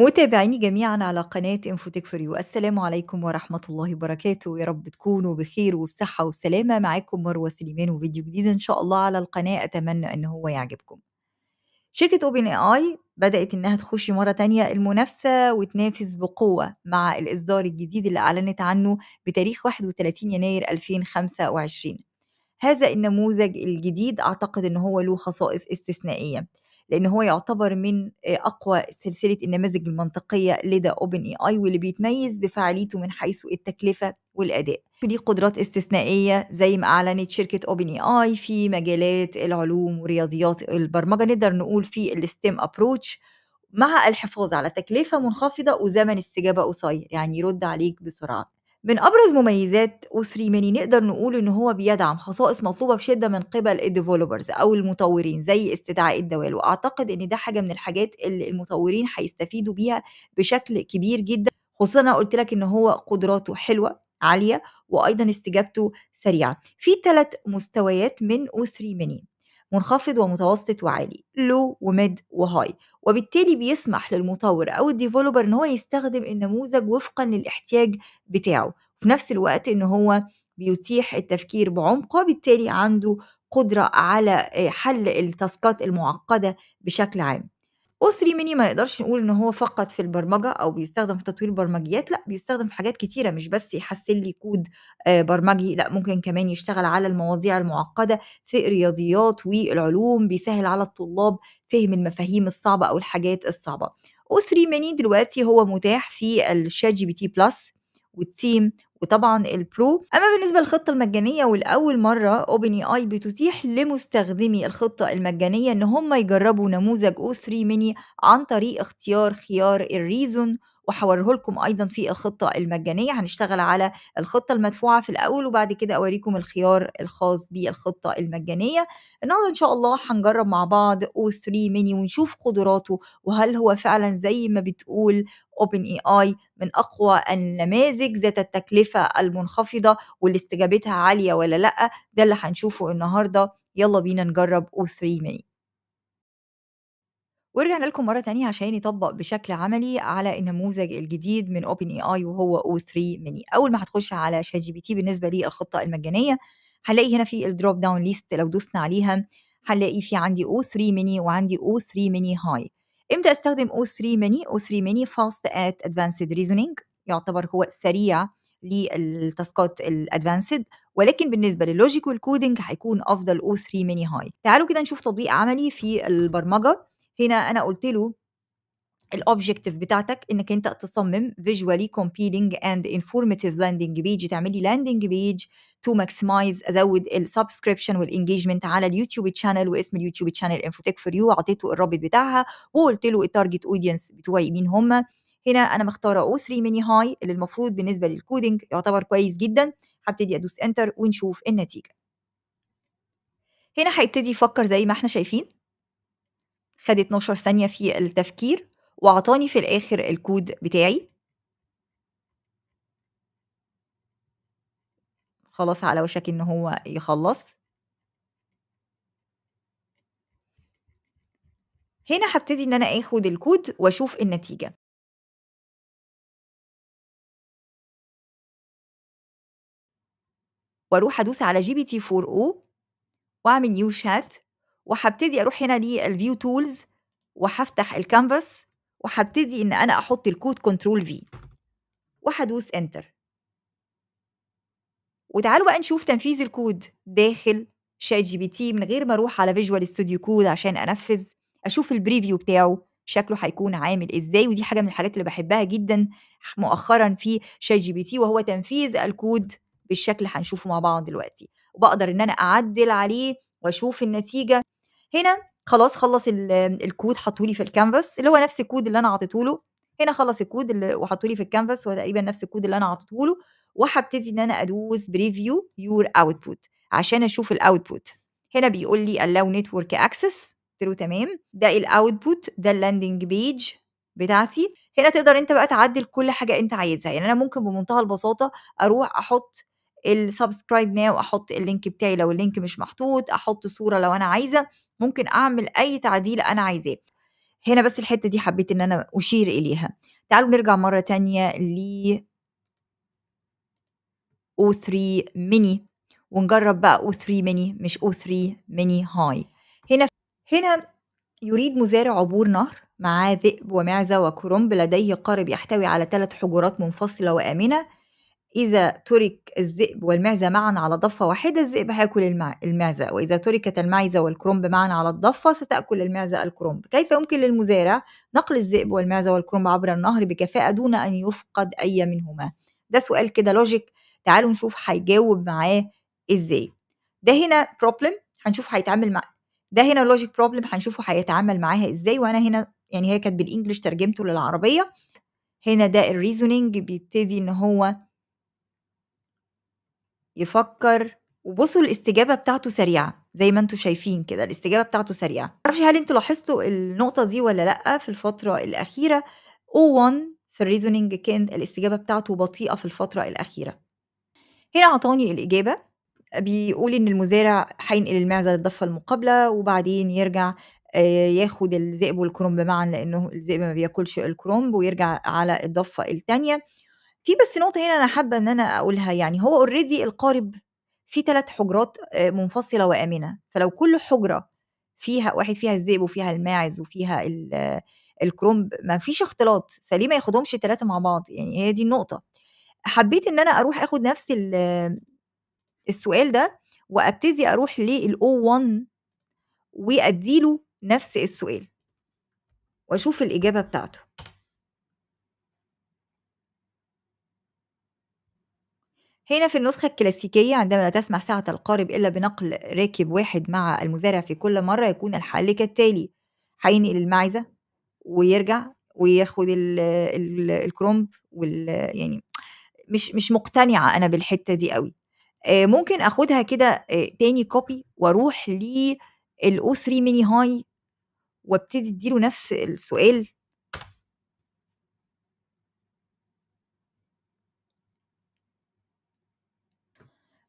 متابعيني جميعا على قناة انفوتك فور يو السلام عليكم ورحمة الله وبركاته يا رب تكونوا بخير وبصحة وسلامة معاكم مروة سليمان وفيديو جديد ان شاء الله على القناة اتمنى ان هو يعجبكم شركة اوبن اي اي بدأت انها تخش مرة تانية المنافسة وتنافس بقوة مع الاصدار الجديد اللي اعلنت عنه بتاريخ 31 يناير 2025 هذا النموذج الجديد اعتقد ان هو له خصائص استثنائية لان هو يعتبر من اقوى سلسله النماذج المنطقيه لدى اوبن اي اي واللي بيتميز بفعاليته من حيث التكلفه والاداء دي قدرات استثنائيه زي ما اعلنت شركه اوبن اي اي في مجالات العلوم ورياضيات البرمجه نقدر نقول في الستيم ابروتش مع الحفاظ على تكلفه منخفضه وزمن استجابه قصير يعني يرد عليك بسرعه من أبرز مميزات او 3 ميني نقدر نقول إن هو بيدعم خصائص مطلوبة بشدة من قبل الديفلوبرز أو المطورين زي استدعاء الدوال وأعتقد إن ده حاجة من الحاجات اللي المطورين هيستفيدوا بيها بشكل كبير جدا خصوصا أنا قلت لك إن هو قدراته حلوة عالية وأيضا استجابته سريعة في ثلاث مستويات من او 3 Mini منخفض ومتوسط وعالي لو وميد وهاي وبالتالي بيسمح للمطور أو الديفلوبر إن هو يستخدم النموذج وفقا للاحتياج بتاعه في نفس الوقت إن هو بيتيح التفكير بعمق وبالتالي عنده قدرة على آه، حل التاسكات المعقدة بشكل عام O3 ميني ما نقدرش نقول ان هو فقط في البرمجه او بيستخدم في تطوير برمجيات لا بيستخدم في حاجات كتيره مش بس يحسن لي كود آه، برمجي لا ممكن كمان يشتغل على المواضيع المعقده في الرياضيات والعلوم بيسهل على الطلاب فهم المفاهيم الصعبه او الحاجات الصعبه O3 ميني دلوقتي هو متاح في الشات جي بي تي بلس والتيم وطبعا البرو اما بالنسبه للخطه المجانيه والاول مره اوبن اي اي بتتيح لمستخدمي الخطه المجانيه ان هم يجربوا نموذج او 3 ميني عن طريق اختيار خيار الريزون وحوره لكم ايضا في الخطه المجانيه هنشتغل على الخطه المدفوعه في الاول وبعد كده اوريكم الخيار الخاص بالخطه المجانيه النهارده ان شاء الله هنجرب مع بعض O3 ميني ونشوف قدراته وهل هو فعلا زي ما بتقول اوبن اي اي من اقوى النماذج ذات التكلفه المنخفضه واللي استجابتها عاليه ولا لا ده اللي هنشوفه النهارده يلا بينا نجرب O3 ميني ورجعنا لكم مرة تانية عشان يطبق بشكل عملي على النموذج الجديد من اوبن اي اي وهو او 3 ميني اول ما هتخش على شات جي بي تي بالنسبة للخطة المجانية هنلاقي هنا في الدروب داون ليست لو دوسنا عليها هنلاقي في عندي او 3 ميني وعندي او 3 ميني هاي امتى استخدم او 3 ميني او 3 ميني فاست ات ادفانسد ريزونينج يعتبر هو سريع للتاسكات الادفانسد ولكن بالنسبه لللوجيكال كودنج هيكون افضل او 3 ميني هاي تعالوا كده نشوف تطبيق عملي في البرمجه هنا انا قلت له الاوبجيكتيف بتاعتك انك انت تصمم فيجوالي كومبيلينج اند انفورماتيف لاندنج بيج تعمل لي لاندنج بيج تو ماكسمايز ازود السبسكريبشن والانجيجمنت على اليوتيوب تشانل واسم اليوتيوب تشانل انفوتك فور يو اعطيته الرابط بتاعها وقلت له التارجت اودينس بتوعي مين هم هنا انا مختاره او 3 ميني هاي اللي المفروض بالنسبه للكودينج يعتبر كويس جدا هبتدي ادوس انتر ونشوف النتيجه هنا هيبتدي يفكر زي ما احنا شايفين خد 12 ثانية في التفكير وأعطاني في الآخر الكود بتاعي خلاص على وشك إن هو يخلص هنا هبتدي إن أنا آخد الكود وأشوف النتيجة واروح ادوس على جي بي تي 4 او واعمل نيو شات وهبتدي اروح هنا للفيو تولز وهفتح الكانفاس وهبتدي ان انا احط الكود كنترول في وهدوس انتر وتعالوا بقى نشوف تنفيذ الكود داخل شات جي بي تي من غير ما اروح على فيجوال ستوديو كود عشان انفذ اشوف البريفيو بتاعه شكله هيكون عامل ازاي ودي حاجه من الحاجات اللي بحبها جدا مؤخرا في شات جي بي تي وهو تنفيذ الكود بالشكل هنشوفه مع بعض دلوقتي وبقدر ان انا اعدل عليه واشوف النتيجه هنا خلاص خلص الكود حطولي في الكانفاس اللي هو نفس الكود اللي انا عطيته له هنا خلص الكود اللي وحطولي في الكانفاس هو تقريبا نفس الكود اللي انا عطيته له وهبتدي ان انا ادوس بريفيو يور اوتبوت عشان اشوف الاوتبوت هنا بيقول لي allow network access قلت له تمام ده الاوتبوت ده اللاندنج بيج بتاعتي هنا تقدر انت بقى تعدل كل حاجه انت عايزها يعني انا ممكن بمنتهى البساطه اروح احط السبسكرايب ناو احط اللينك بتاعي لو اللينك مش محطوط احط صوره لو انا عايزه ممكن اعمل اي تعديل انا عايزاه هنا بس الحته دي حبيت ان انا اشير اليها تعالوا نرجع مره تانية ل O3 ميني ونجرب بقى O3 ميني مش O3 ميني هاي هنا هنا يريد مزارع عبور نهر معاه ذئب ومعزة وكرنب لديه قارب يحتوي على ثلاث حجرات منفصلة وآمنة إذا ترك الذئب والمعزة معا على ضفة واحدة الذئب هيأكل المعزة وإذا تركت المعزة والكرنب معا على الضفة ستأكل المعزة الكرنب كيف يمكن للمزارع نقل الذئب والمعزة والكرنب عبر النهر بكفاءة دون أن يفقد أي منهما ده سؤال كده لوجيك تعالوا نشوف هيجاوب معاه إزاي ده هنا بروبلم هنشوف هيتعامل مع ده هنا لوجيك بروبلم هنشوفه هيتعامل معاها إزاي وأنا هنا يعني هي كانت بالإنجلش ترجمته للعربية هنا ده الريزونينج بيبتدي إن هو يفكر وبصوا الاستجابه بتاعته سريعه زي ما انتم شايفين كده الاستجابه بتاعته سريعه معرفش هل انتوا لاحظتوا النقطه دي ولا لا في الفتره الاخيره او 1 في الريزونينج كان الاستجابه بتاعته بطيئه في الفتره الاخيره هنا عطاني الاجابه بيقول ان المزارع هينقل المعزه للضفه المقابله وبعدين يرجع آه، ياخد الذئب والكرنب معا لانه الذئب ما بياكلش الكرنب ويرجع على الضفه الثانيه في بس نقطة هنا أنا حابة إن أنا أقولها يعني هو أوريدي القارب فيه ثلاث حجرات آه، منفصلة وآمنة فلو كل حجرة فيها واحد فيها الذئب وفيها الماعز وفيها آه، الكرومب ما فيش اختلاط فليه ما ياخدهمش الثلاثة مع بعض يعني هي دي النقطة حبيت إن أنا أروح أخد نفس آه، السؤال ده وأبتدي أروح للأو 1 وأديله نفس السؤال وأشوف الإجابة بتاعته هنا في النسخة الكلاسيكية عندما لا تسمح سعة القارب إلا بنقل راكب واحد مع المزارع في كل مرة يكون الحل كالتالي هينقل المعزة ويرجع وياخد الكرومب وال يعني مش مش مقتنعة أنا بالحتة دي قوي آه، ممكن أخدها كده آه، تاني كوبي وأروح للأو 3 ميني هاي وابتدي اديله نفس السؤال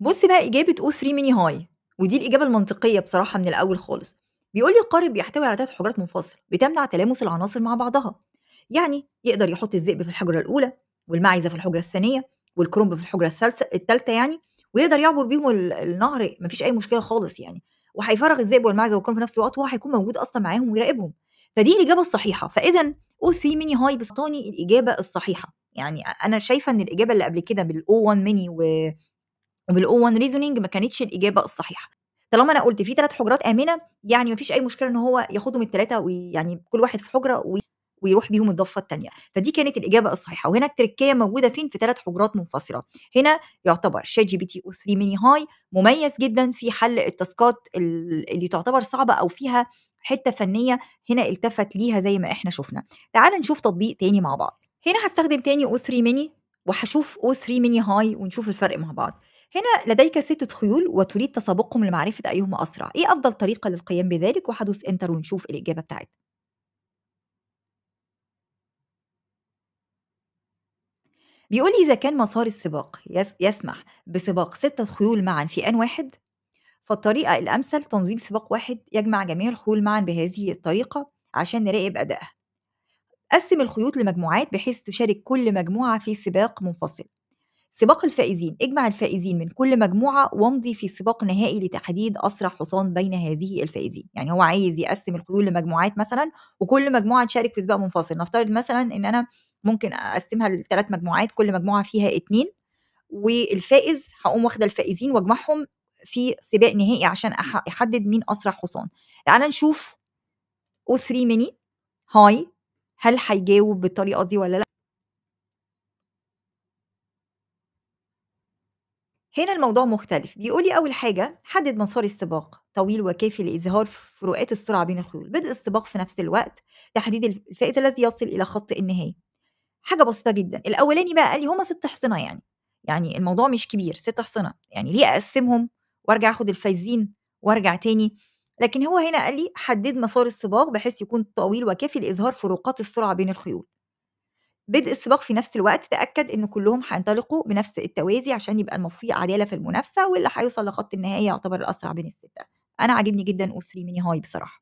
بص بقى إجابة O3 ميني هاي ودي الإجابة المنطقية بصراحة من الأول خالص بيقول لي القارب بيحتوي على ثلاث حجرات منفصلة بتمنع تلامس العناصر مع بعضها يعني يقدر يحط الذئب في الحجرة الأولى والمعزة في الحجرة الثانية والكرنب في الحجرة الثالثة الثالثة يعني ويقدر يعبر بيهم النهر مفيش أي مشكلة خالص يعني وهيفرغ الذئب والمعزة والكرنب في نفس الوقت وهو هيكون موجود أصلا معاهم ويراقبهم فدي الإجابة الصحيحة فإذا او 3 ميني هاي بسطاني الإجابة الصحيحة يعني أنا شايفة إن الإجابة اللي قبل كده بالأو 1 ميني و وبالاو 1 ريزونينج ما كانتش الاجابه الصحيحه طالما انا قلت في ثلاث حجرات امنه يعني ما فيش اي مشكله ان هو ياخدهم الثلاثه ويعني كل واحد في حجره وي ويروح بيهم الضفه الثانيه فدي كانت الاجابه الصحيحه وهنا التركيه موجوده فين في ثلاث حجرات منفصله هنا يعتبر شات جي بي تي او 3 ميني هاي مميز جدا في حل التاسكات اللي تعتبر صعبه او فيها حته فنيه هنا التفت ليها زي ما احنا شفنا تعال نشوف تطبيق تاني مع بعض هنا هستخدم تاني او 3 ميني وهشوف او 3 ميني هاي ونشوف الفرق مع بعض هنا لديك ستة خيول وتريد تسابقهم لمعرفة أيهما أسرع إيه أفضل طريقة للقيام بذلك وحدوث إنتر ونشوف الإجابة بتاعتنا بيقول لي إذا كان مسار السباق يسمح بسباق ستة خيول معا في آن واحد فالطريقة الأمثل تنظيم سباق واحد يجمع جميع الخيول معا بهذه الطريقة عشان نراقب أدائها قسم الخيوط لمجموعات بحيث تشارك كل مجموعة في سباق منفصل سباق الفائزين اجمع الفائزين من كل مجموعة وامضي في سباق نهائي لتحديد أسرع حصان بين هذه الفائزين يعني هو عايز يقسم الخيول لمجموعات مثلا وكل مجموعة تشارك في سباق منفصل نفترض مثلا إن أنا ممكن أقسمها لثلاث مجموعات كل مجموعة فيها اتنين والفائز هقوم واخدة الفائزين واجمعهم في سباق نهائي عشان أحدد مين أسرع حصان تعالى نشوف او 3 ميني هاي هل هيجاوب بالطريقة دي ولا لأ هنا الموضوع مختلف بيقولي أول حاجة حدد مسار السباق طويل وكافي لإظهار فروقات السرعة بين الخيول بدء السباق في نفس الوقت تحديد الفائز الذي يصل إلى خط النهاية حاجة بسيطة جدا الأولاني بقى قال لي هما ست حصنة يعني يعني الموضوع مش كبير ست حصنة يعني ليه أقسمهم وارجع اخد الفايزين وارجع تاني لكن هو هنا قال لي حدد مسار السباق بحيث يكون طويل وكافي لإظهار فروقات السرعة بين الخيول بدء السباق في نفس الوقت تأكد إن كلهم هينطلقوا بنفس التوازي عشان يبقى المفروض عدالة في المنافسة واللي هيوصل لخط النهايه يعتبر الأسرع بين الستة أنا عاجبني جدا أو 3 ميني هاي بصراحة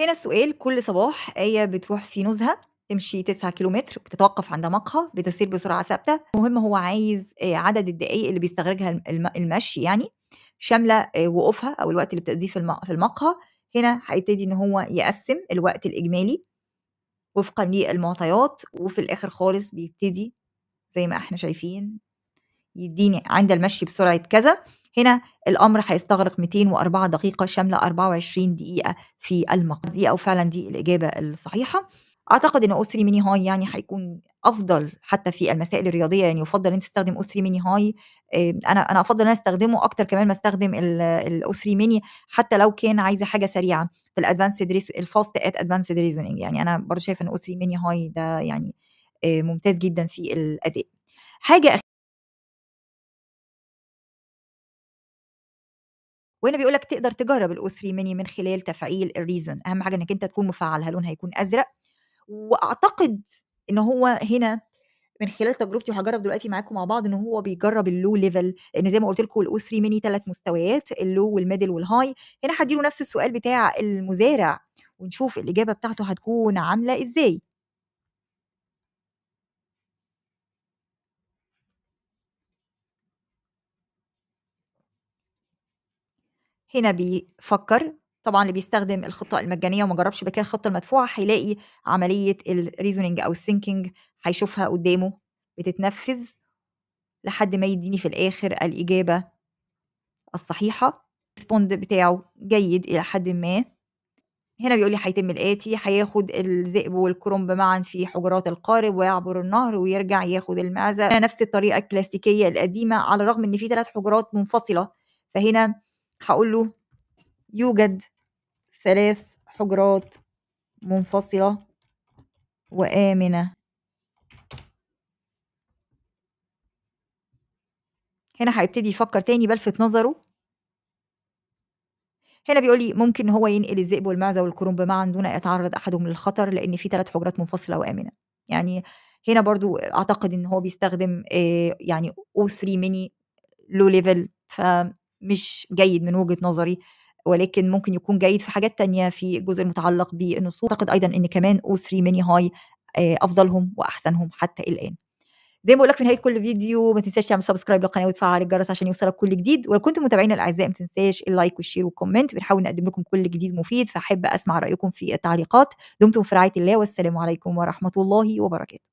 هنا السؤال كل صباح آية بتروح في نزهة تمشي 9 كيلومتر بتتوقف عند مقهى بتسير بسرعة ثابتة المهم هو عايز آه، عدد الدقايق اللي بيستغرقها المشي يعني شاملة آه، وقوفها أو الوقت اللي بتقضيه في المقهى هنا هيبتدي ان هو يقسم الوقت الاجمالي وفقا للمعطيات وفي الاخر خالص بيبتدي زي ما احنا شايفين يديني عند المشي بسرعه كذا هنا الامر هيستغرق 204 دقيقه شامله 24 دقيقه في المقصد دي او فعلا دي الاجابه الصحيحه اعتقد ان اسري ميني هاي يعني هيكون افضل حتى في المسائل الرياضيه يعني يفضل انت تستخدم اسري ميني هاي انا انا افضل ان استخدمه اكتر كمان ما استخدم الاسري ميني حتى لو كان عايزه حاجه سريعه في الادفانسد الفاست ات ادفانسد ريزونينج يعني انا برضه شايفه ان اسري ميني هاي ده يعني آه، ممتاز جدا في الاداء حاجه أخيرة وهنا بيقول لك تقدر تجرب الاو 3 ميني من خلال تفعيل الريزون اهم حاجه انك انت تكون مفعلها لونها هيكون ازرق واعتقد ان هو هنا من خلال تجربتي وهجرب دلوقتي معاكم مع بعض ان هو بيجرب اللو ليفل لان زي ما قلت لكم الاو 3 ميني ثلاث مستويات اللو والميدل والهاي هنا هديله نفس السؤال بتاع المزارع ونشوف الاجابه بتاعته هتكون عامله ازاي هنا بيفكر طبعا اللي بيستخدم الخطه المجانيه وما جربش بكده الخطه المدفوعه هيلاقي عمليه الريزونينج او الثينكينج هيشوفها قدامه بتتنفذ لحد ما يديني في الاخر الاجابه الصحيحه الريسبوند بتاعه جيد الى حد ما هنا بيقول لي هيتم الاتي هياخد الذئب والكرنب معا في حجرات القارب ويعبر النهر ويرجع ياخد المعزه نفس الطريقه الكلاسيكيه القديمه على الرغم ان في ثلاث حجرات منفصله فهنا هقول له يوجد ثلاث حجرات منفصلة وآمنة هنا هيبتدي يفكر تاني بلفت نظره هنا بيقول لي ممكن هو ينقل الذئب والمعزه والكرنب معا دون ان يتعرض احدهم للخطر لان في ثلاث حجرات منفصله وامنه يعني هنا برضو اعتقد ان هو بيستخدم آه، يعني O3 ميني لو ليفل فمش جيد من وجهه نظري ولكن ممكن يكون جيد في حاجات تانية في الجزء المتعلق بالنصوص أعتقد أيضا أن كمان أو 3 ميني هاي آه، أفضلهم وأحسنهم حتى الآن زي ما بقول لك في نهايه كل فيديو ما تنساش تعمل سبسكرايب للقناه وتفعل الجرس عشان يوصلك كل جديد ولو كنتم متابعين الاعزاء ما تنساش اللايك والشير والكومنت بنحاول نقدم لكم كل جديد مفيد فاحب اسمع رايكم في التعليقات دمتم في رعايه الله والسلام عليكم ورحمه الله وبركاته